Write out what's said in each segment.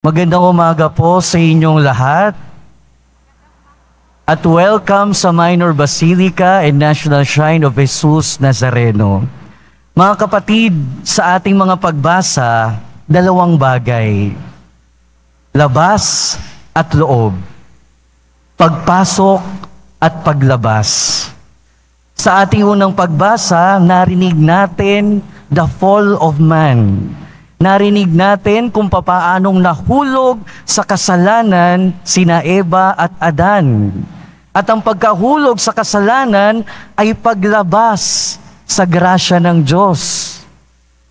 Magandang umaga po sa inyong lahat. At welcome sa Minor Basilica and National Shrine of Jesus Nazareno. Mga kapatid, sa ating mga pagbasa, dalawang bagay. Labas at loob. Pagpasok at paglabas. Sa ating unang pagbasa, narinig natin the fall of man Narinig natin kung papaanong nahulog sa kasalanan sina Eva at Adan. At ang pagkahulog sa kasalanan ay paglabas sa grasya ng Diyos.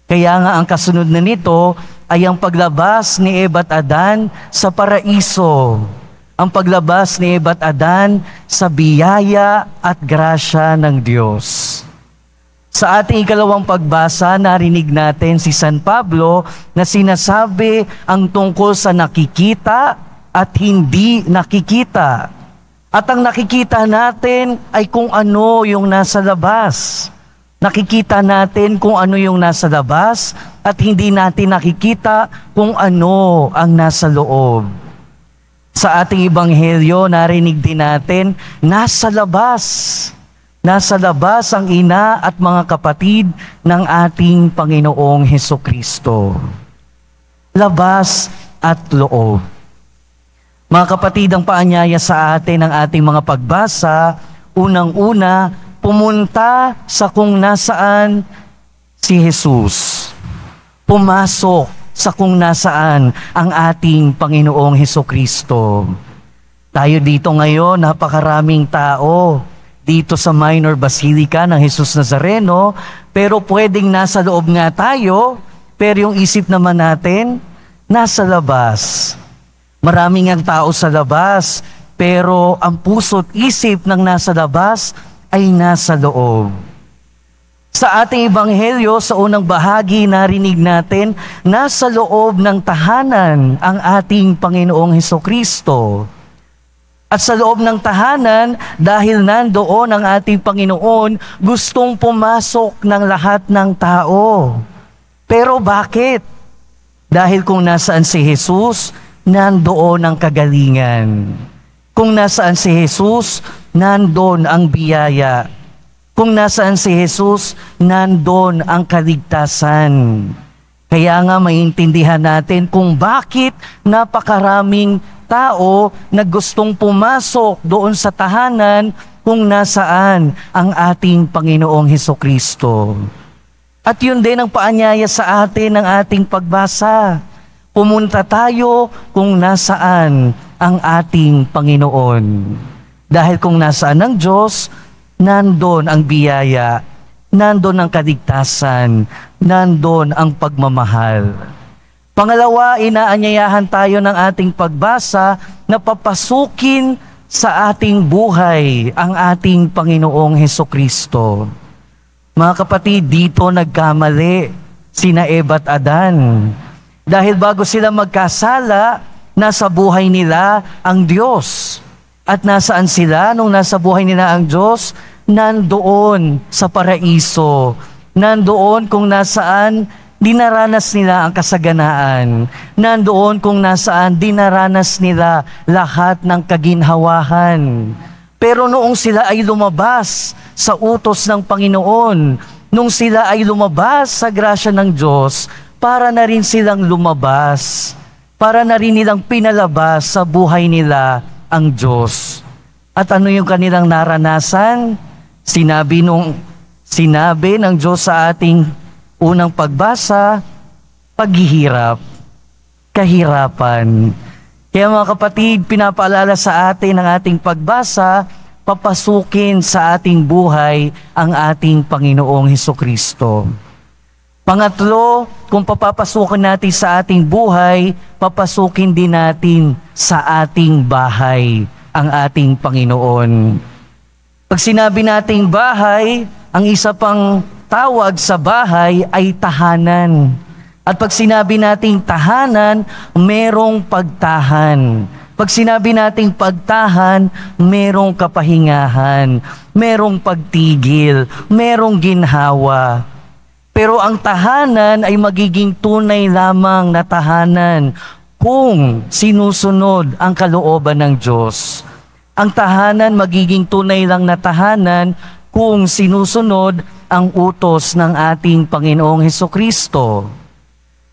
Kaya nga ang kasunod na nito ay ang paglabas ni Eva at Adan sa paraiso. Ang paglabas ni Eva at Adan sa biyaya at grasya ng Diyos. Sa ating ikalawang pagbasa, narinig natin si San Pablo na sinasabi ang tungkol sa nakikita at hindi nakikita. At ang nakikita natin ay kung ano yung nasa labas. Nakikita natin kung ano yung nasa labas at hindi natin nakikita kung ano ang nasa loob sa ating ibanghelyo, narinig din natin, nasa labas Nasa labas ang ina at mga kapatid ng ating Panginoong Heso Kristo. Labas at loob. Mga kapatid, ang paanyaya sa atin ng ating mga pagbasa, unang-una, pumunta sa kung nasaan si Jesus. Pumasok sa kung nasaan ang ating Panginoong Heso Kristo. Tayo dito ngayon, napakaraming tao dito sa Minor Basilica ng Jesus Nazareno, pero pwedeng nasa loob nga tayo, pero yung isip naman natin, nasa labas. Maraming ang tao sa labas, pero ang puso't isip ng nasa labas ay nasa loob. Sa ating ebanghelyo, sa unang bahagi, narinig natin, nasa loob ng tahanan ang ating Panginoong Heso Kristo at sa loob ng tahanan, dahil nandoon ang ating Panginoon, gustong pumasok ng lahat ng tao. Pero bakit? Dahil kung nasaan si Jesus, nandoon ang kagalingan. Kung nasaan si Jesus, nandoon ang biyaya. Kung nasaan si Jesus, nandoon ang kaligtasan. Kaya nga maintindihan natin kung bakit napakaraming tao na gustong pumasok doon sa tahanan kung nasaan ang ating Panginoong Heso Kristo. At yun din ang paanyaya sa atin ng ating pagbasa. Pumunta tayo kung nasaan ang ating Panginoon. Dahil kung nasaan ang Diyos, nandon ang biyaya, nandon ang kaligtasan, nandon ang pagmamahal. Pangalawa, inaanyayahan tayo ng ating pagbasa na papasukin sa ating buhay ang ating Panginoong Heso Kristo. Mga kapatid, dito nagkamali sina Eva at Adan. Dahil bago sila magkasala, nasa buhay nila ang Diyos. At nasaan sila nung nasa buhay nila ang Diyos? Nandoon sa paraiso. Nandoon kung nasaan dinaranas nila ang kasaganaan. Nandoon kung nasaan dinaranas nila lahat ng kaginhawahan. Pero noong sila ay lumabas sa utos ng Panginoon, nung sila ay lumabas sa grasya ng Diyos, para na rin silang lumabas, para na rin nilang pinalabas sa buhay nila ang Diyos. At ano yung kanilang naranasan? Sinabi nung sinabi ng Diyos sa ating Unang pagbasa, paghihirap, kahirapan. Kaya mga kapatid, pinapaalala sa atin ang ating pagbasa, papasukin sa ating buhay ang ating Panginoong Heso Kristo. Pangatlo, kung papapasukin natin sa ating buhay, papasukin din natin sa ating bahay ang ating Panginoon. Pag sinabi nating bahay, ang isa pang tawag sa bahay ay tahanan. At pag sinabi nating tahanan, merong pagtahan. Pag sinabi nating pagtahan, merong kapahingahan, merong pagtigil, merong ginhawa. Pero ang tahanan ay magiging tunay lamang na tahanan kung sinusunod ang kalooban ng Diyos. Ang tahanan magiging tunay lang na tahanan kung sinusunod ang utos ng ating Panginoong Heso Kristo.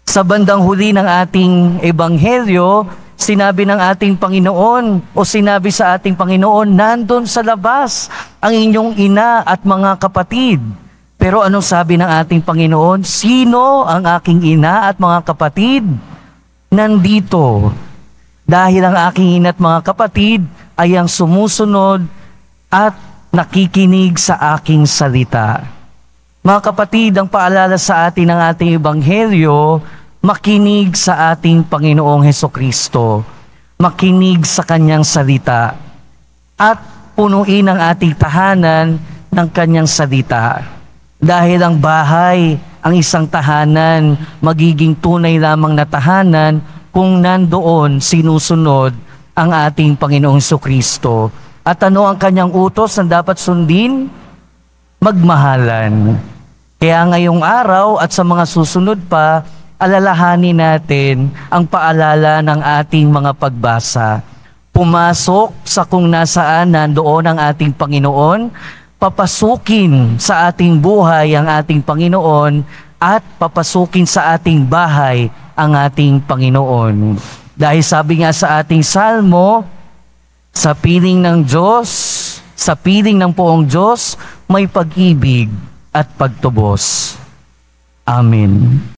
Sa bandang huli ng ating ebanghelyo, sinabi ng ating Panginoon o sinabi sa ating Panginoon, nandun sa labas ang inyong ina at mga kapatid. Pero anong sabi ng ating Panginoon? Sino ang aking ina at mga kapatid? Nandito. Dahil ang aking ina at mga kapatid ay ang sumusunod at nakikinig sa aking salita. Mga kapatid, ang paalala sa atin ng ating ebanghelyo, makinig sa ating Panginoong Heso Kristo, makinig sa Kanyang salita, at punuin ang ating tahanan ng Kanyang salita. Dahil ang bahay, ang isang tahanan, magiging tunay lamang na tahanan kung nandoon sinusunod ang ating Panginoong Heso Kristo. At ano ang kanyang utos na dapat sundin? Magmahalan. Kaya ngayong araw at sa mga susunod pa, alalahanin natin ang paalala ng ating mga pagbasa. Pumasok sa kung nasaan nandoon ang ating Panginoon, papasukin sa ating buhay ang ating Panginoon at papasukin sa ating bahay ang ating Panginoon. Dahil sabi nga sa ating salmo, sa piling ng Diyos, sa piling ng poong Diyos, may pag-ibig at pagtubos. Amen.